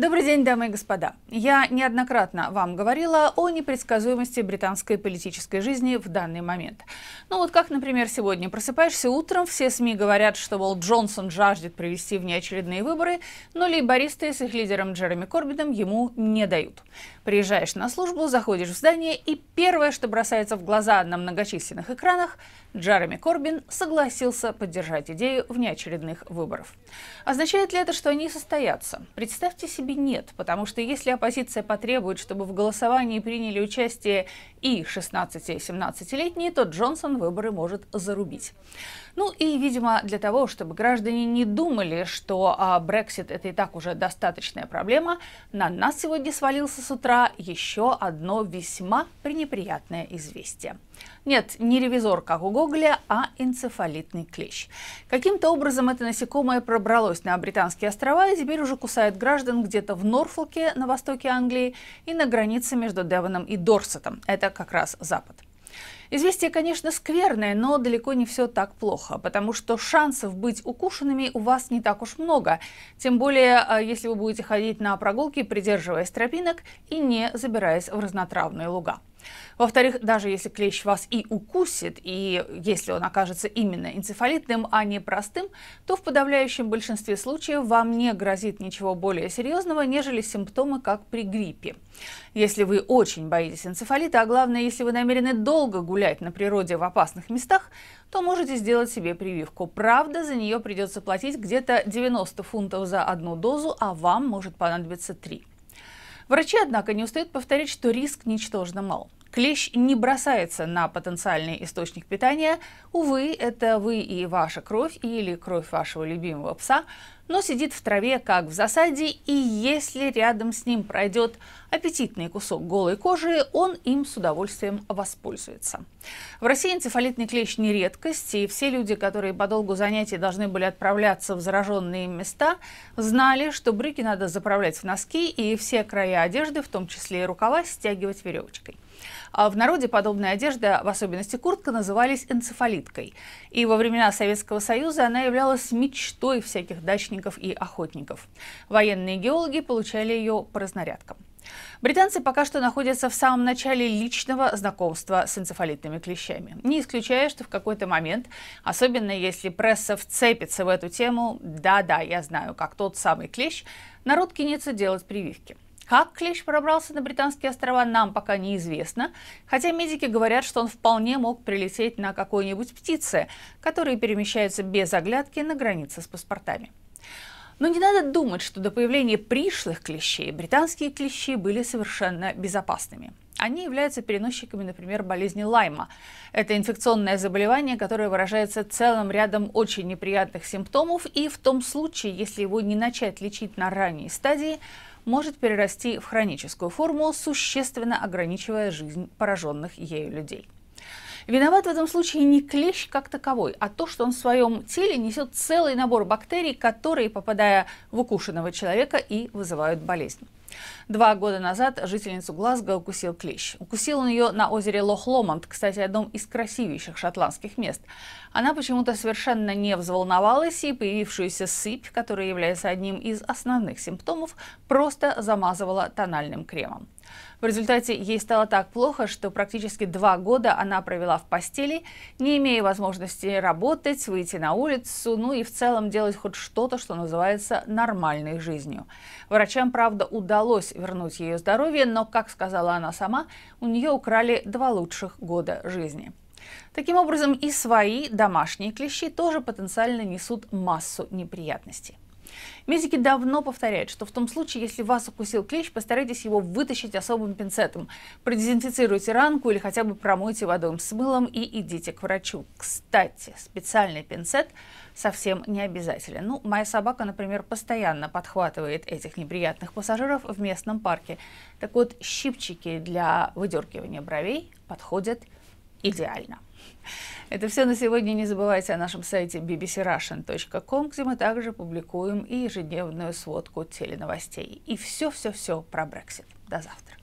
Добрый день, дамы и господа. Я неоднократно вам говорила о непредсказуемости британской политической жизни в данный момент. Ну вот как, например, сегодня просыпаешься утром, все СМИ говорят, что Уолт Джонсон жаждет провести внеочередные выборы, но лейбористы с их лидером Джереми Корбидом ему не дают. Приезжаешь на службу, заходишь в здание, и первое, что бросается в глаза на многочисленных экранах, Джереми Корбин согласился поддержать идею внеочередных выборов. Означает ли это, что они состоятся? Представьте себе Ютубе нет, потому что если оппозиция потребует, чтобы в голосовании приняли участие и 16- и 17-летние, то Джонсон выборы может зарубить. Ну и, видимо, для того, чтобы граждане не думали, что а, Брексит а, это и так уже достаточная проблема, на нас сегодня свалился с утра еще одно весьма пренеприятное известие. Нет, не ревизор, как у Гоголя, а энцефалитный клещ. Каким-то образом это насекомое пробралось на Британские острова и теперь уже кусает граждан где-то в Норфолке на востоке Англии и на границе между Девоном и Дорсетом. Это как раз запад. Известие, конечно, скверное, но далеко не все так плохо, потому что шансов быть укушенными у вас не так уж много, тем более, а, если вы будете ходить на прогулки, придерживаясь тропинок и не забираясь в разнотравные луга. Во-вторых, даже если клещ вас и укусит, и если он окажется именно энцефалитным, а не простым, то в подавляющем большинстве случаев вам не грозит ничего более серьезного, нежели симптомы, как при гриппе. Если вы очень боитесь энцефалита, а главное, если вы намерены долго гулять на природе в опасных местах, то можете сделать себе прививку. Правда, за нее придется платить где-то 90 фунтов за одну дозу, а вам может понадобиться 3. Врачи, однако, не устают повторять, что риск ничтожно мал. Клещ не бросается на потенциальный источник питания. Увы, это вы и ваша кровь или кровь вашего любимого пса – но сидит в траве, как в засаде, и если рядом с ним пройдет аппетитный кусок голой кожи, он им с удовольствием воспользуется. В России энцефалитный клещ не редкость, и все люди, которые по долгу занятий должны были отправляться в зараженные места, знали, что брюки надо заправлять в носки и все края одежды, в том числе и рукава, стягивать веревочкой. А в народе подобная одежда, в особенности куртка, назывались энцефалиткой. И во времена Советского Союза она являлась мечтой всяких дачников охотников и охотников. Военные геологи получали ее по разнарядкам. Британцы пока что находятся в самом начале личного знакомства с энцефалитными клещами, не исключая, что в какой-то момент, особенно если пресса вцепится в эту тему, да-да, я знаю, как тот самый клещ, народ кинется делать прививки. Как клещ пробрался на британские острова, нам пока неизвестно, хотя медики говорят, что он вполне мог прилететь на какой-нибудь птице, которые перемещаются без оглядки на границе с паспортами. Но не надо думать, что до появления пришлых клещей британские клещи были совершенно безопасными. Они являются переносчиками, например, болезни Лайма. Это инфекционное заболевание, которое выражается целым рядом очень неприятных симптомов и в том случае, если его не начать лечить на ранней стадии, может перерасти в хроническую форму, существенно ограничивая жизнь пораженных ею людей. Виноват в этом случае не клещ как таковой, а то, что он в своем теле несет целый набор бактерий, которые, попадая в укушенного человека, и вызывают болезнь. Два года назад жительницу Глазго укусил клещ. Укусил он ее на озере Лох-Ломонд, кстати, одном из красивейших шотландских мест. Она почему-то совершенно не взволновалась, и появившуюся сыпь, которая является одним из основных симптомов, просто замазывала тональным кремом. В результате ей стало так плохо, что практически два года она провела в постели, не имея возможности работать, выйти на улицу, ну и в целом делать хоть что-то, что называется нормальной жизнью. Врачам, правда, удалось вернуть ее здоровье, но, как сказала она сама, у нее украли два лучших года жизни. Таким образом, и свои домашние клещи тоже потенциально несут массу неприятностей. Медики давно повторяют, что в том случае, если вас укусил клещ, постарайтесь его вытащить особым пинцетом. Продезинфицируйте ранку или хотя бы промойте водой с мылом и идите к врачу. Кстати, специальный пинцет совсем не обязателен. Ну, моя собака, например, постоянно подхватывает этих неприятных пассажиров в местном парке. Так вот, щипчики для выдергивания бровей подходят идеально. Это все на сегодня. Не забывайте о нашем сайте bbcrussian.com, где мы также публикуем и ежедневную сводку теленовостей. И все-все-все про Брексит. До завтра.